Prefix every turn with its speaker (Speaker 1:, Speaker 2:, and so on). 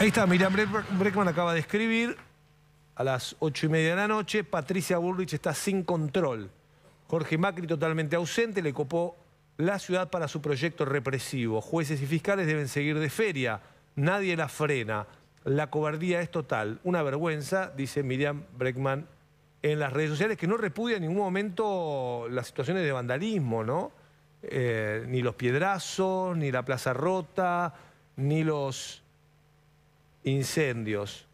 Speaker 1: Ahí está, Miriam Breckman acaba de escribir a las ocho y media de la noche. Patricia Burrich está sin control. Jorge Macri totalmente ausente, le copó la ciudad para su proyecto represivo. Jueces y fiscales deben seguir de feria. Nadie la frena. La cobardía es total. Una vergüenza, dice Miriam Breckman en las redes sociales, que no repudia en ningún momento las situaciones de vandalismo, ¿no? Eh, ni los piedrazos, ni la plaza rota, ni los incendios